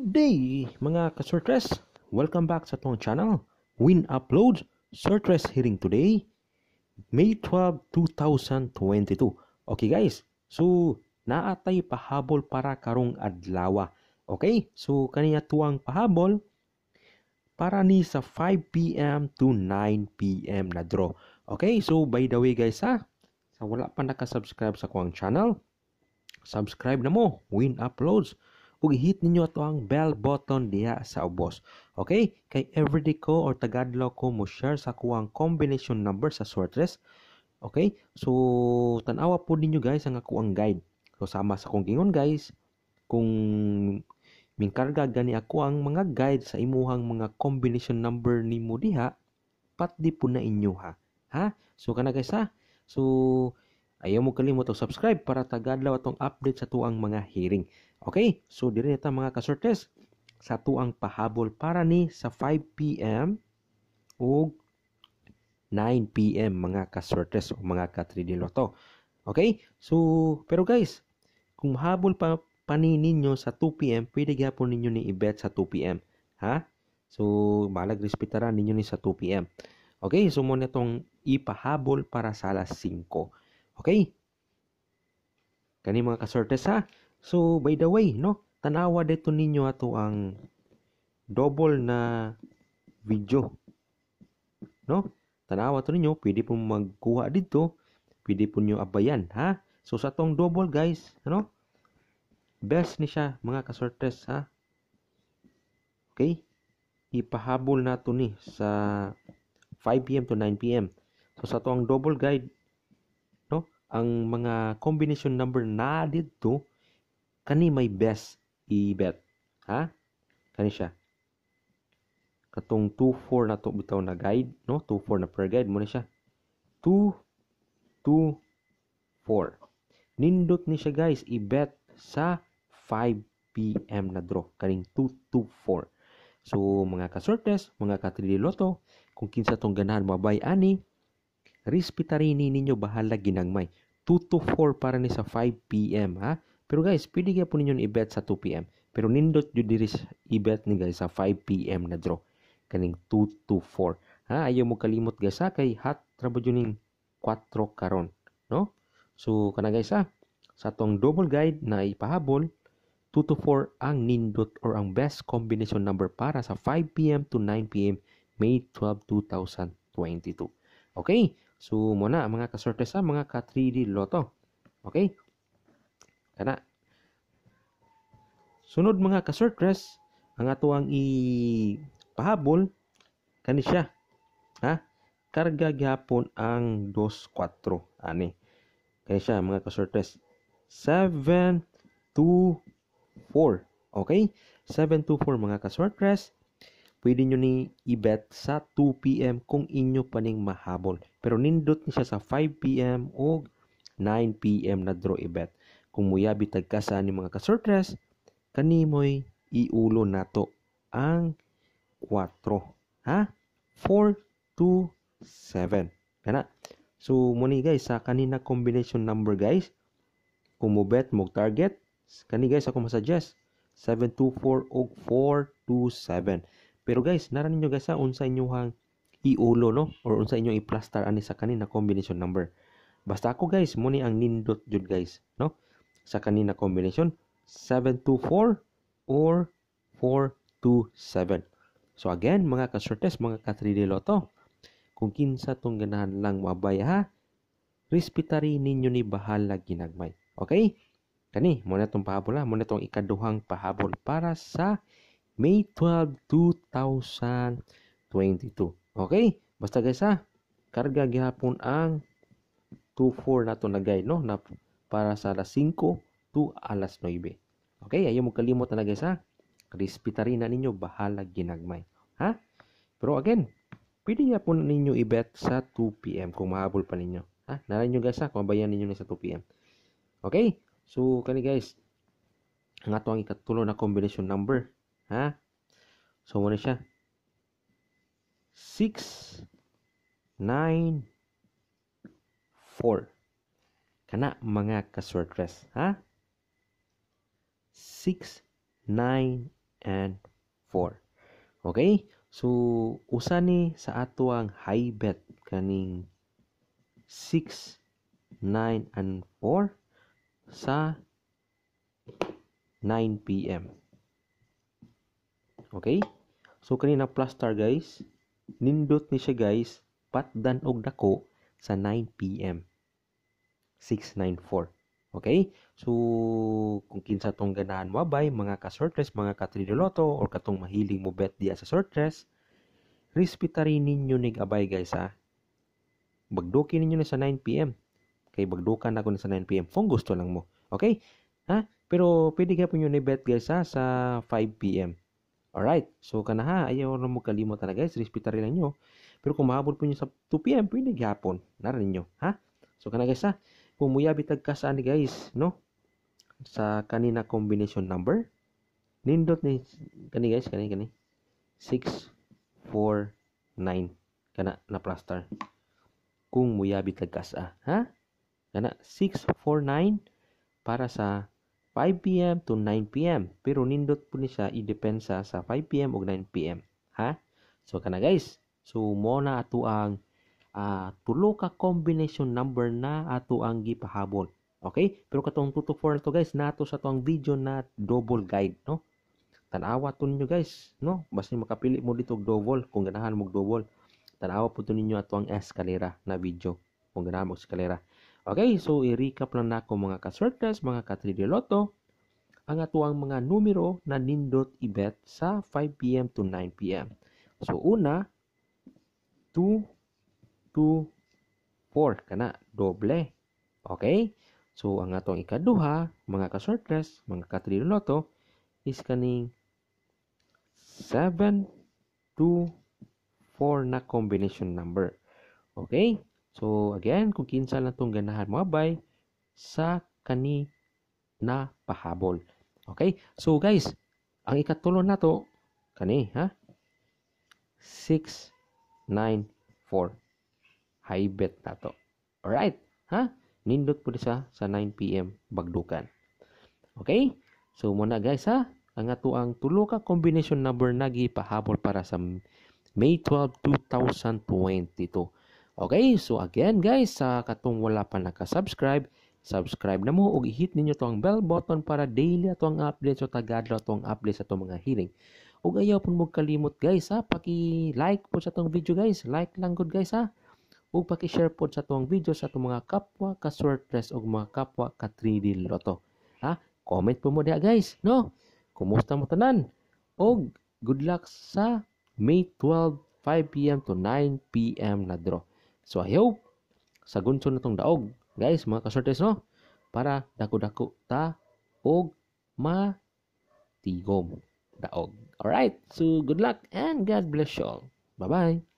Good day mga ka-sortress! Welcome back sa tong channel. Win Uploads, Sortress hearing today, May 12, 2022. Okay guys, so naatay pahabol para karong adlawa. Okay, so kaniya tuang pahabol para ni sa 5pm to 9pm na draw. Okay, so by the way guys ha, sa wala pa nakasubscribe sa kuwang channel, subscribe na mo, Win Uploads ug hit ninyo ato ang bell button diha sa ubos. Okay? Kay everyday ko or tagadlaw ko mo share sa kuang combination number sa sortress. Okay? So tanawa po ninyo guys ang ako ang guide. So sama sa kong gingon guys kung mingkarga gani ako ang mga guide sa imuhang mga combination number nimo diha patdi po na inyo ha. Ha? So kana guys ha. So ayaw mo kalimot og subscribe para tagadlaw atong update sa tuang mga hearing. Okay, so dire ta mga kasortes sa ang pahabol para ni sa 5 PM o 9 PM mga kasortes o mga katridiloto. Okay? So, pero guys, kung mahabol pa paninin nyo sa 2 PM, pwede gyapon ninyo ni i-bet sa 2 PM. Ha? So, malag respetara ninyo ni sa 2 PM. Okay? So, mo nitong ipahabol para sa alas 5. Okay? Kani mga kasortes ha? So, by the way, no, tanawa dito ninyo ato ang double na video. No? Tanawa to ninyo, pwede pong magkuha dito, pwede po nyo abayan, ha? So, sa tong double, guys, ano? Best ni siya, mga kasortes, ha? Okay? Ipahabol na ni sa 5pm to 9pm. So, sa tong double guide, no? Ang mga combination number na dito, Kani may best i-bet. Ha? Kani siya. Katong 24 na to bitaw na guide. No? 24 na per guide. mo na siya. 2, 2, 4. Nindot ni siya guys. I-bet sa 5 p.m. na draw. Kaning 2, 2, 4. So, mga kasortes, mga loto kung kinsa tong ganahan mabay ani, risk ninyo bahala ginangmay 2 to 4 para ni sa 5 p.m. ha. Pero guys, pwede kaya po ninyo i-bet sa 2pm. Pero nindot yun diri i-bet ni guys sa 5pm na draw. Kaning 2 to 4. Ha, ayaw mo kalimot guys ha, kay hot trabod yun 4 karon. No? So, kana guys ha, sa tong double guide na ipahabol, 2 to 4 ang nindot or ang best combination number para sa 5pm to 9pm May 12, 2022. Okay? So, muna mga kasorte sa mga ka 3D loto. Okay? Kana. Sunod mga ka-surtress, ang ato ang ipahabol kani siya. Ha? Karga gihapon ang 24 ani. Kani siya mga ka-surtress. 7 Okay? 724 mga ka-surtress pwede nyo ni i-bet sa 2pm kung inyo pa ning mahabol. Pero nindot niya sa 5pm o 9pm na draw i kung muyabi tagkasa ni mga kasortres, kanimoy iulo nato ang 4. Ha? 4, 2, 7. Kana? So, muni guys, sa kanina combination number guys, kung mubet mo target, kani guys ako masuggest, 724 og 427. Pero guys, naran ninyo guys ha, unsa hang iulo no or unsa inyo i-plaster ani sa kanina combination number. Basta ako guys, muni ang nindot jud guys, no? sa kanina combination 724 or 427. So again, mga ka kasortes, mga ka-3D Lotto, kung kinsa tong ganahan lang mabaya ha, respetari ninyo ni bahala ginagmay. Okay? Kani, na tong pahabol ha. na tong ikaduhang pahabol para sa May 12, 2022. Okay? Basta guys ha, karga gihapon ang 24 na ito na no? Na para sa alas 5 to alas 9. Okay, ayaw mo kalimot talaga sa crispy tarina ninyo bahala ginagmay. Ha? Pero again, pwede niya po ninyo i-bet sa 2 p.m. kung mahabol pa ninyo. Ha? Nalan nyo guys ha, kung bayan ninyo na sa 2 p.m. Okay? So, kani guys, ang ato ang ikatulo na combination number. Ha? So, muna siya. 6, 9, 4. Kana mga kaswertres, ha? 6, 9, and 4. Okay? So, usa ni sa ato ang high bet kaning 6, 9, and 4 sa 9 p.m. Okay? So, kanina plus star guys. Nindot ni siya guys. Patdan og dako sa 9 p.m. 694. Okay? So, kung kinsa tong ganahan mo bay, mga ka mga ka-triloloto, or katong mahiling mo bet diya sa sortress, respetarin ninyo nig abay guys ha. Bagdukin ninyo na sa 9pm. Kay bagdukan ako na sa 9pm kung gusto lang mo. Okay? Ha? Pero pwede ka po nyo ni bet guys ha sa 5pm. Alright, so kana ha, ayaw na mo kalimot na guys, respeta rin nyo. Pero kung mahabol po nyo sa 2pm, pwede gihapon. Narin nyo, ha? So kana guys ha, Kumuya bitag ka saan guys, no? Sa kanina combination number. Nindot ni kani guys, kani kani. 6 4 9 kana na plaster. Kung muya bitag ka sa, ha? Kana 6 4 9 para sa 5 p.m. to 9 p.m. Pero nindot po ni siya idepensa sa 5 p.m. o 9 p.m. Ha? So kana guys, so mo na ato ang uh, tulo ka combination number na ato ang gipahabol. Okay? Pero katong 2 to 4 na to guys, nato sa tuang video na double guide, no? Tanawa to ninyo guys, no? Basta makapili mo dito og double kung ganahan mo double. Tanawa po to ninyo ato ang eskalera na video kung ganahan mo eskalera. Okay, so i-recap lang nako mga ka-circles, mga ka-3D Lotto, ang atuang mga numero na nindot ibet sa 5pm to 9pm. So una, 2, 2, 4 kana doble. Okay? So ang atong ikaduha, mga ka-shortless, mga ka-triloto is kaning 7 2 4 na combination number. Okay? So again, kung kinsa lang tong ganahan mo bay sa kani na pahabol. Okay? So guys, ang ikatulo na to kani ha? 6 9 4 high bet nato. Alright? Ha? Nindot po sa sa 9pm bagdukan. Okay? So, muna guys ha. Ang ato ang tulo ka combination number na gipahabol para sa May 12, 2022. Okay? So, again guys, sa katong wala pa nakasubscribe, subscribe na mo ug i-hit ninyo to bell button para daily ato ang update so tagadlo ato ang update sa itong mga healing. Ug ayaw pun mo guys ha, paki-like po sa tong video guys. Like lang good guys ha ug paki-share pod sa tuwang video sa atong mga kapwa ka sortress ug mga kapwa ka 3D Lotto. Ha? Comment po mo diha guys, no? Kumusta mo tanan? Ug good luck sa May 12 5 PM to 9 PM na draw. So I hope sa gunso na tong daog, guys, mga ka-sortress no? Para dako-dako ta og ma tigom daog. All right. So good luck and God bless you all. Bye-bye.